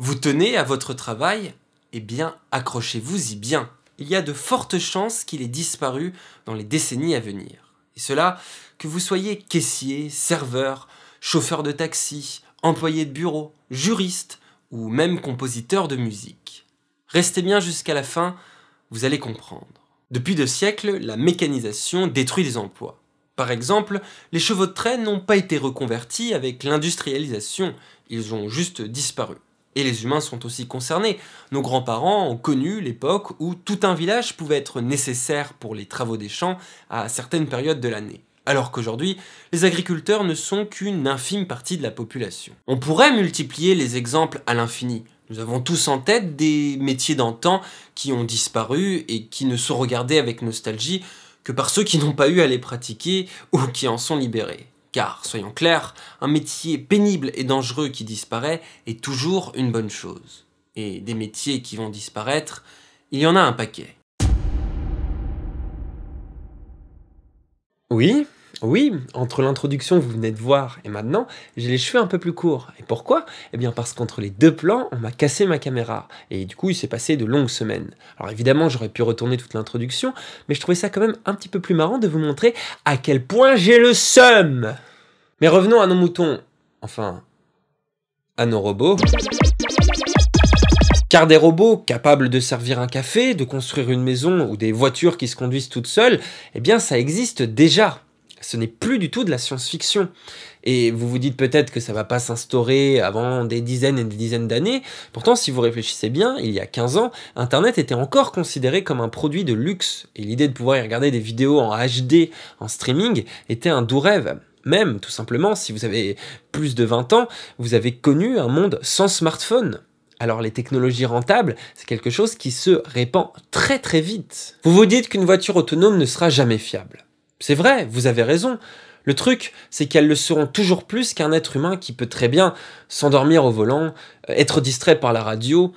Vous tenez à votre travail Eh bien, accrochez-vous-y bien. Il y a de fortes chances qu'il ait disparu dans les décennies à venir. Et cela, que vous soyez caissier, serveur, chauffeur de taxi, employé de bureau, juriste ou même compositeur de musique. Restez bien jusqu'à la fin, vous allez comprendre. Depuis deux siècles, la mécanisation détruit des emplois. Par exemple, les chevaux de trait n'ont pas été reconvertis avec l'industrialisation, ils ont juste disparu. Et les humains sont aussi concernés. Nos grands-parents ont connu l'époque où tout un village pouvait être nécessaire pour les travaux des champs à certaines périodes de l'année. Alors qu'aujourd'hui, les agriculteurs ne sont qu'une infime partie de la population. On pourrait multiplier les exemples à l'infini. Nous avons tous en tête des métiers d'antan qui ont disparu et qui ne sont regardés avec nostalgie que par ceux qui n'ont pas eu à les pratiquer ou qui en sont libérés car, soyons clairs, un métier pénible et dangereux qui disparaît est toujours une bonne chose. Et des métiers qui vont disparaître, il y en a un paquet. Oui oui, entre l'introduction que vous venez de voir et maintenant, j'ai les cheveux un peu plus courts. Et pourquoi Eh bien parce qu'entre les deux plans, on m'a cassé ma caméra. Et du coup, il s'est passé de longues semaines. Alors évidemment, j'aurais pu retourner toute l'introduction, mais je trouvais ça quand même un petit peu plus marrant de vous montrer à quel point j'ai le seum Mais revenons à nos moutons. Enfin, à nos robots. Car des robots capables de servir un café, de construire une maison ou des voitures qui se conduisent toutes seules, eh bien ça existe déjà ce n'est plus du tout de la science-fiction. Et vous vous dites peut-être que ça va pas s'instaurer avant des dizaines et des dizaines d'années. Pourtant, si vous réfléchissez bien, il y a 15 ans, Internet était encore considéré comme un produit de luxe. Et l'idée de pouvoir y regarder des vidéos en HD, en streaming, était un doux rêve. Même, tout simplement, si vous avez plus de 20 ans, vous avez connu un monde sans smartphone. Alors les technologies rentables, c'est quelque chose qui se répand très très vite. Vous vous dites qu'une voiture autonome ne sera jamais fiable. C'est vrai, vous avez raison. Le truc, c'est qu'elles le seront toujours plus qu'un être humain qui peut très bien s'endormir au volant, euh, être distrait par la radio,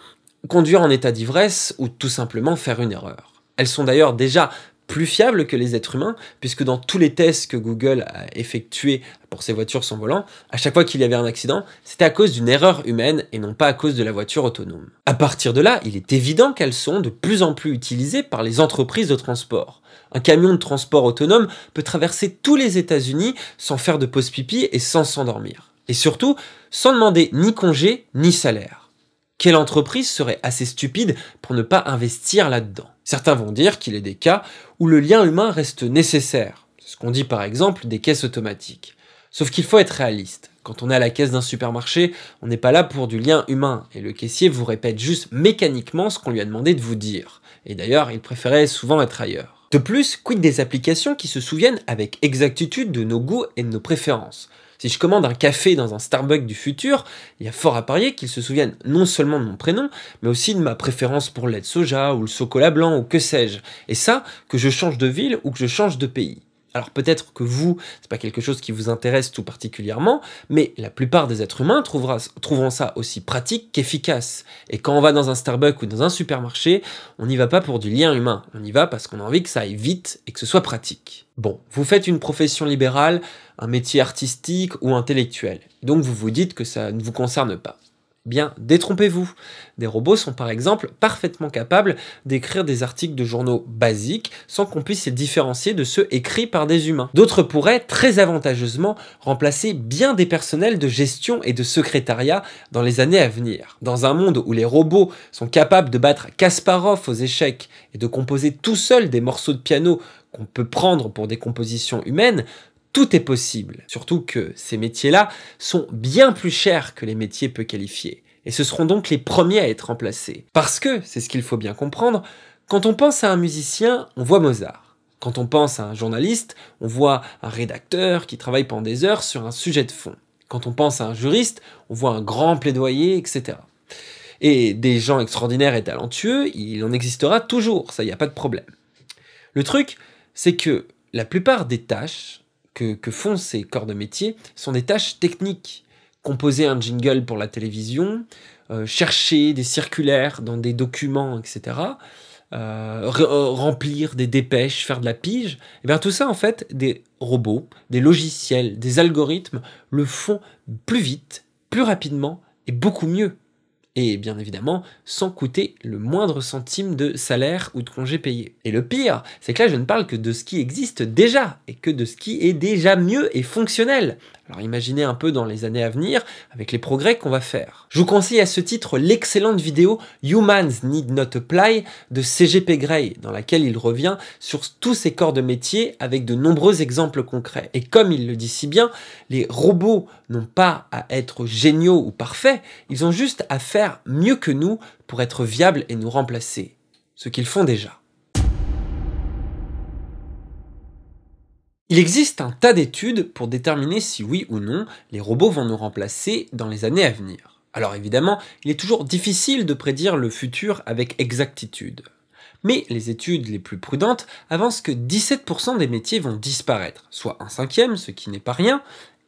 conduire en état d'ivresse ou tout simplement faire une erreur. Elles sont d'ailleurs déjà plus fiables que les êtres humains, puisque dans tous les tests que Google a effectués pour ses voitures sans volant, à chaque fois qu'il y avait un accident, c'était à cause d'une erreur humaine et non pas à cause de la voiture autonome. À partir de là, il est évident qu'elles sont de plus en plus utilisées par les entreprises de transport. Un camion de transport autonome peut traverser tous les États-Unis sans faire de pause pipi et sans s'endormir. Et surtout, sans demander ni congé ni salaire. Quelle entreprise serait assez stupide pour ne pas investir là-dedans Certains vont dire qu'il est des cas où le lien humain reste nécessaire. C'est ce qu'on dit par exemple des caisses automatiques. Sauf qu'il faut être réaliste. Quand on est à la caisse d'un supermarché, on n'est pas là pour du lien humain, et le caissier vous répète juste mécaniquement ce qu'on lui a demandé de vous dire. Et d'ailleurs, il préférait souvent être ailleurs. De plus, quid des applications qui se souviennent avec exactitude de nos goûts et de nos préférences Si je commande un café dans un Starbucks du futur, il y a fort à parier qu'ils se souviennent non seulement de mon prénom, mais aussi de ma préférence pour lait de soja ou le chocolat blanc ou que sais-je. Et ça, que je change de ville ou que je change de pays alors peut-être que vous, c'est pas quelque chose qui vous intéresse tout particulièrement, mais la plupart des êtres humains trouveront ça aussi pratique qu'efficace. Et quand on va dans un Starbucks ou dans un supermarché, on n'y va pas pour du lien humain, on y va parce qu'on a envie que ça aille vite et que ce soit pratique. Bon, vous faites une profession libérale, un métier artistique ou intellectuel, donc vous vous dites que ça ne vous concerne pas. Bien, détrompez-vous. Des robots sont par exemple parfaitement capables d'écrire des articles de journaux basiques sans qu'on puisse les différencier de ceux écrits par des humains. D'autres pourraient très avantageusement remplacer bien des personnels de gestion et de secrétariat dans les années à venir. Dans un monde où les robots sont capables de battre Kasparov aux échecs et de composer tout seul des morceaux de piano qu'on peut prendre pour des compositions humaines, tout est possible. Surtout que ces métiers-là sont bien plus chers que les métiers peu qualifiés. Et ce seront donc les premiers à être remplacés. Parce que, c'est ce qu'il faut bien comprendre, quand on pense à un musicien, on voit Mozart. Quand on pense à un journaliste, on voit un rédacteur qui travaille pendant des heures sur un sujet de fond. Quand on pense à un juriste, on voit un grand plaidoyer, etc. Et des gens extraordinaires et talentueux, il en existera toujours, ça y a pas de problème. Le truc, c'est que la plupart des tâches que, font ces corps de métier sont des tâches techniques. Composer un jingle pour la télévision, euh, chercher des circulaires dans des documents, etc. Euh, euh, remplir des dépêches, faire de la pige, et eh bien tout ça en fait, des robots, des logiciels, des algorithmes le font plus vite, plus rapidement et beaucoup mieux et bien évidemment sans coûter le moindre centime de salaire ou de congé payé. Et le pire, c'est que là je ne parle que de ce qui existe déjà, et que de ce qui est déjà mieux et fonctionnel. Alors imaginez un peu dans les années à venir avec les progrès qu'on va faire. Je vous conseille à ce titre l'excellente vidéo Humans Need Not Apply de CGP Grey dans laquelle il revient sur tous ces corps de métier avec de nombreux exemples concrets. Et comme il le dit si bien, les robots n'ont pas à être géniaux ou parfaits, ils ont juste à faire mieux que nous pour être viables et nous remplacer, ce qu'ils font déjà. Il existe un tas d'études pour déterminer si oui ou non les robots vont nous remplacer dans les années à venir. Alors évidemment, il est toujours difficile de prédire le futur avec exactitude. Mais les études les plus prudentes avancent que 17% des métiers vont disparaître, soit un cinquième, ce qui n'est pas rien,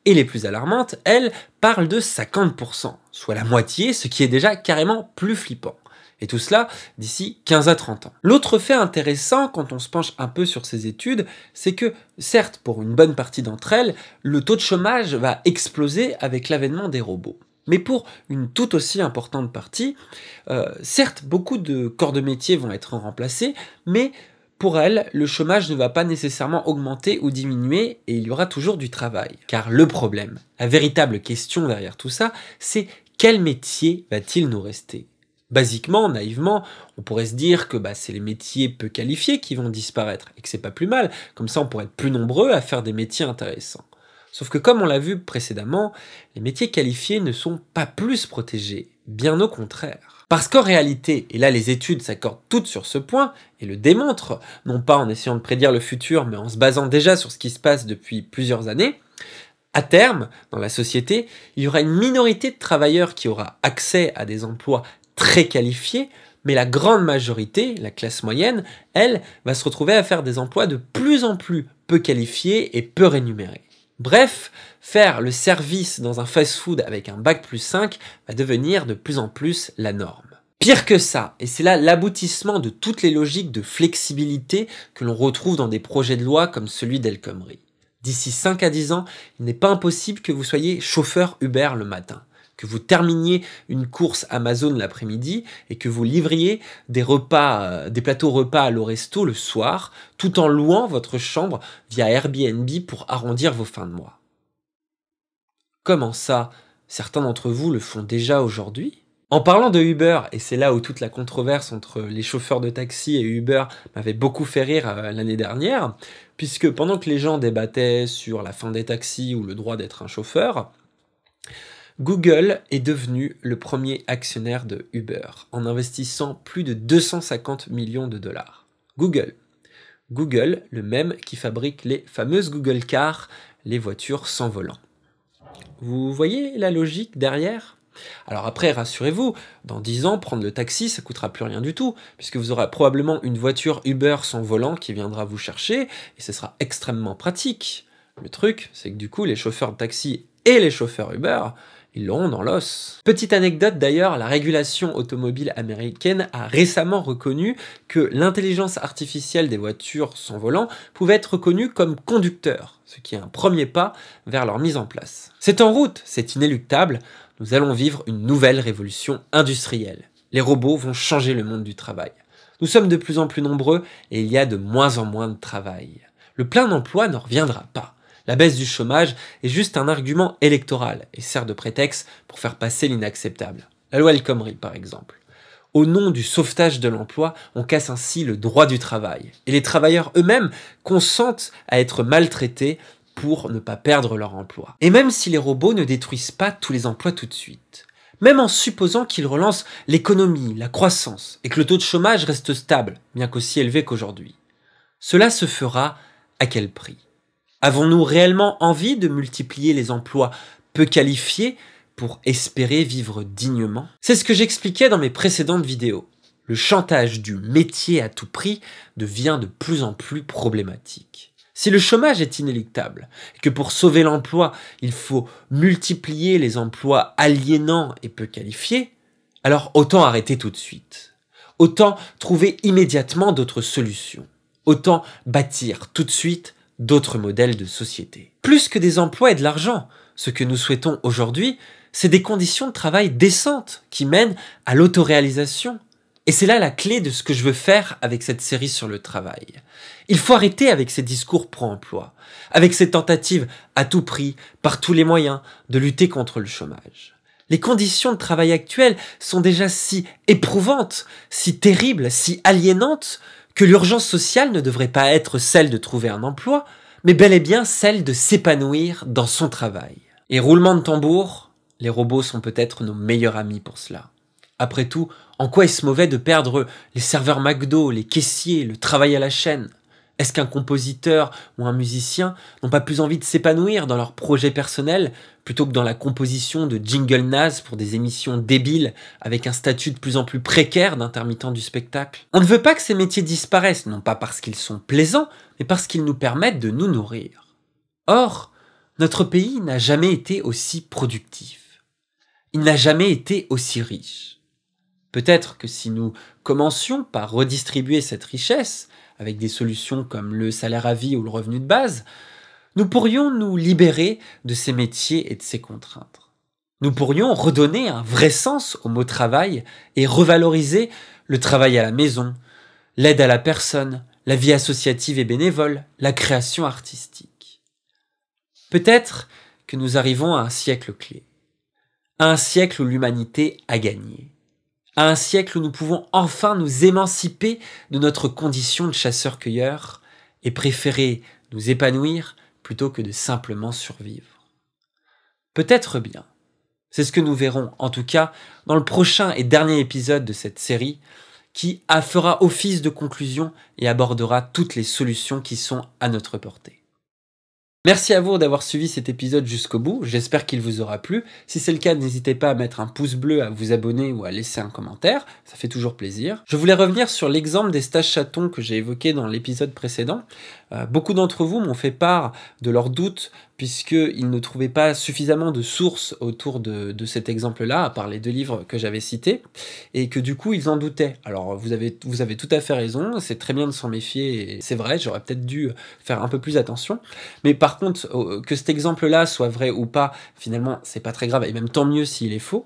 et les plus alarmantes, elles, parlent de 50%, soit la moitié, ce qui est déjà carrément plus flippant et tout cela d'ici 15 à 30 ans. L'autre fait intéressant quand on se penche un peu sur ces études, c'est que, certes, pour une bonne partie d'entre elles, le taux de chômage va exploser avec l'avènement des robots. Mais pour une tout aussi importante partie, euh, certes, beaucoup de corps de métier vont être remplacés, mais pour elles, le chômage ne va pas nécessairement augmenter ou diminuer et il y aura toujours du travail. Car le problème, la véritable question derrière tout ça, c'est quel métier va-t-il nous rester basiquement, naïvement, on pourrait se dire que bah, c'est les métiers peu qualifiés qui vont disparaître et que c'est pas plus mal. Comme ça, on pourrait être plus nombreux à faire des métiers intéressants. Sauf que comme on l'a vu précédemment, les métiers qualifiés ne sont pas plus protégés, bien au contraire. Parce qu'en réalité, et là les études s'accordent toutes sur ce point et le démontrent, non pas en essayant de prédire le futur, mais en se basant déjà sur ce qui se passe depuis plusieurs années, à terme, dans la société, il y aura une minorité de travailleurs qui aura accès à des emplois très qualifiés, mais la grande majorité, la classe moyenne, elle, va se retrouver à faire des emplois de plus en plus peu qualifiés et peu rémunérés. Bref, faire le service dans un fast-food avec un bac plus 5 va devenir de plus en plus la norme. Pire que ça, et c'est là l'aboutissement de toutes les logiques de flexibilité que l'on retrouve dans des projets de loi comme celui d'El Khomri. D'ici 5 à 10 ans, il n'est pas impossible que vous soyez chauffeur Uber le matin que vous terminiez une course Amazon l'après-midi et que vous livriez des repas, euh, des plateaux repas à l'Oresto le soir, tout en louant votre chambre via Airbnb pour arrondir vos fins de mois. Comment ça Certains d'entre vous le font déjà aujourd'hui en parlant de Uber, et c'est là où toute la controverse entre les chauffeurs de taxi et Uber m'avait beaucoup fait rire euh, l'année dernière, puisque pendant que les gens débattaient sur la fin des taxis ou le droit d'être un chauffeur, Google est devenu le premier actionnaire de Uber en investissant plus de 250 millions de dollars. Google. Google, le même qui fabrique les fameuses Google Cars, les voitures sans volant. Vous voyez la logique derrière alors après, rassurez-vous, dans 10 ans, prendre le taxi, ça coûtera plus rien du tout, puisque vous aurez probablement une voiture Uber sans volant qui viendra vous chercher, et ce sera extrêmement pratique. Le truc, c'est que du coup, les chauffeurs de taxi et les chauffeurs Uber, ils l'ont dans l'os. Petite anecdote d'ailleurs, la régulation automobile américaine a récemment reconnu que l'intelligence artificielle des voitures sans volant pouvait être reconnue comme conducteur, ce qui est un premier pas vers leur mise en place. C'est en route, c'est inéluctable, nous allons vivre une nouvelle révolution industrielle. Les robots vont changer le monde du travail. Nous sommes de plus en plus nombreux et il y a de moins en moins de travail. Le plein emploi n'en reviendra pas. La baisse du chômage est juste un argument électoral et sert de prétexte pour faire passer l'inacceptable. La loi El Khomri, par exemple. Au nom du sauvetage de l'emploi, on casse ainsi le droit du travail. Et les travailleurs eux-mêmes consentent à être maltraités pour ne pas perdre leur emploi. Et même si les robots ne détruisent pas tous les emplois tout de suite, même en supposant qu'ils relancent l'économie, la croissance, et que le taux de chômage reste stable, bien qu'aussi élevé qu'aujourd'hui, cela se fera à quel prix Avons-nous réellement envie de multiplier les emplois peu qualifiés pour espérer vivre dignement C'est ce que j'expliquais dans mes précédentes vidéos. Le chantage du métier à tout prix devient de plus en plus problématique. Si le chômage est inéluctable, et que pour sauver l'emploi, il faut multiplier les emplois aliénants et peu qualifiés, alors autant arrêter tout de suite. Autant trouver immédiatement d'autres solutions. Autant bâtir tout de suite d'autres modèles de société. Plus que des emplois et de l'argent, ce que nous souhaitons aujourd'hui, c'est des conditions de travail décentes qui mènent à l'autoréalisation. Et c'est là la clé de ce que je veux faire avec cette série sur le travail. Il faut arrêter avec ces discours pro-emploi, avec ces tentatives à tout prix, par tous les moyens, de lutter contre le chômage. Les conditions de travail actuelles sont déjà si éprouvantes, si terribles, si aliénantes, que l'urgence sociale ne devrait pas être celle de trouver un emploi, mais bel et bien celle de s'épanouir dans son travail. Et roulement de tambour, les robots sont peut-être nos meilleurs amis pour cela. Après tout, en quoi est-ce mauvais de perdre les serveurs McDo, les caissiers, le travail à la chaîne est-ce qu'un compositeur ou un musicien n'ont pas plus envie de s'épanouir dans leurs projets personnels plutôt que dans la composition de jingle naz pour des émissions débiles avec un statut de plus en plus précaire d'intermittent du spectacle On ne veut pas que ces métiers disparaissent, non pas parce qu'ils sont plaisants, mais parce qu'ils nous permettent de nous nourrir. Or, notre pays n'a jamais été aussi productif. Il n'a jamais été aussi riche. Peut-être que si nous commencions par redistribuer cette richesse, avec des solutions comme le salaire à vie ou le revenu de base, nous pourrions nous libérer de ces métiers et de ces contraintes. Nous pourrions redonner un vrai sens au mot travail et revaloriser le travail à la maison, l'aide à la personne, la vie associative et bénévole, la création artistique. Peut-être que nous arrivons à un siècle clé, à un siècle où l'humanité a gagné à un siècle où nous pouvons enfin nous émanciper de notre condition de chasseur-cueilleur et préférer nous épanouir plutôt que de simplement survivre. Peut-être bien. C'est ce que nous verrons en tout cas dans le prochain et dernier épisode de cette série qui fera office de conclusion et abordera toutes les solutions qui sont à notre portée. Merci à vous d'avoir suivi cet épisode jusqu'au bout, j'espère qu'il vous aura plu. Si c'est le cas, n'hésitez pas à mettre un pouce bleu, à vous abonner ou à laisser un commentaire, ça fait toujours plaisir. Je voulais revenir sur l'exemple des stages chatons que j'ai évoqué dans l'épisode précédent. Euh, beaucoup d'entre vous m'ont fait part de leurs doutes puisqu'ils ne trouvaient pas suffisamment de sources autour de, cet exemple-là, à part les deux livres que j'avais cités, et que du coup ils en doutaient. Alors vous avez, tout à fait raison, c'est très bien de s'en méfier, c'est vrai, j'aurais peut-être dû faire un peu plus attention, mais par contre, que cet exemple-là soit vrai ou pas, finalement, c'est pas très grave, et même tant mieux s'il est faux.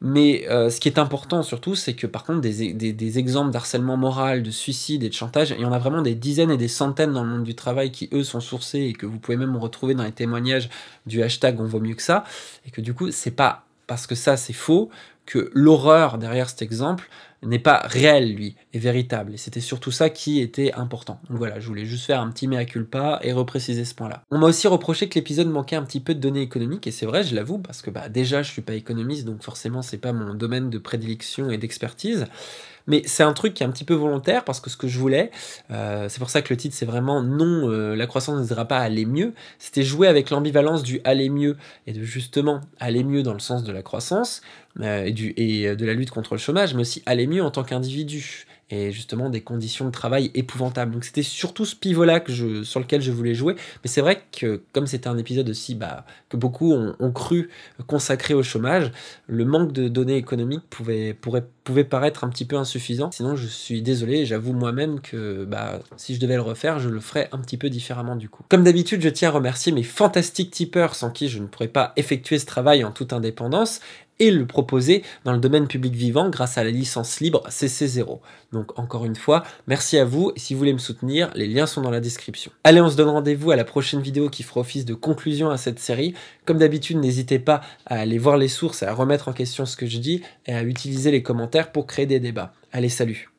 Mais euh, ce qui est important surtout, c'est que par contre, e-, des, des exemples d'harcèlement moral, de suicide et de chantage, il y en a vraiment des dizaines et des centaines dans le monde du travail qui, eux, sont sourcés et que vous pouvez même retrouver dans les témoignages du hashtag On vaut mieux que ça. Et que du coup, c'est pas parce que ça, c'est faux que l'horreur derrière cet exemple n'est pas réel, lui, est véritable. Et c'était surtout ça qui était important. Donc voilà, je voulais juste faire un petit mea culpa et repréciser ce point-là. On m'a aussi reproché que l'épisode manquait un petit peu de données économiques, et c'est vrai, je l'avoue, parce que bah, déjà, je ne suis pas économiste, donc forcément, c'est pas mon domaine de prédilection et d'expertise. Mais c'est un truc qui est un petit peu volontaire parce que ce que je voulais, euh, c'est pour ça que le titre c'est vraiment non, euh, la croissance ne pas aller mieux. C'était jouer avec l'ambivalence du aller mieux et de justement aller mieux dans le sens de la croissance euh, et, du, et de la lutte contre le chômage, mais aussi aller mieux en tant qu'individu et justement des conditions de travail épouvantables. Donc c'était surtout ce pivot-là sur lequel je voulais jouer. Mais c'est vrai que comme c'était un épisode aussi bah, que beaucoup ont, cru consacré au chômage, le manque de données économiques pouvait, paraître un petit peu insuffisant. Sinon je suis désolé, j'avoue moi-même que bah, si je devais le refaire, je le ferais un petit peu différemment du coup. Comme d'habitude, je tiens à remercier mes fantastiques tipeurs sans qui je ne pourrais pas effectuer ce travail en toute indépendance et le proposer dans le domaine public vivant grâce à la licence libre CC0. Donc encore une fois, merci à vous et si vous voulez me soutenir, les liens sont dans la description. Allez, on se donne rendez-vous à la prochaine vidéo qui fera office de conclusion à cette série. Comme d'habitude, n'hésitez pas à aller voir les sources, à remettre en question ce que je dis et à utiliser les commentaires pour créer des débats. Allez, salut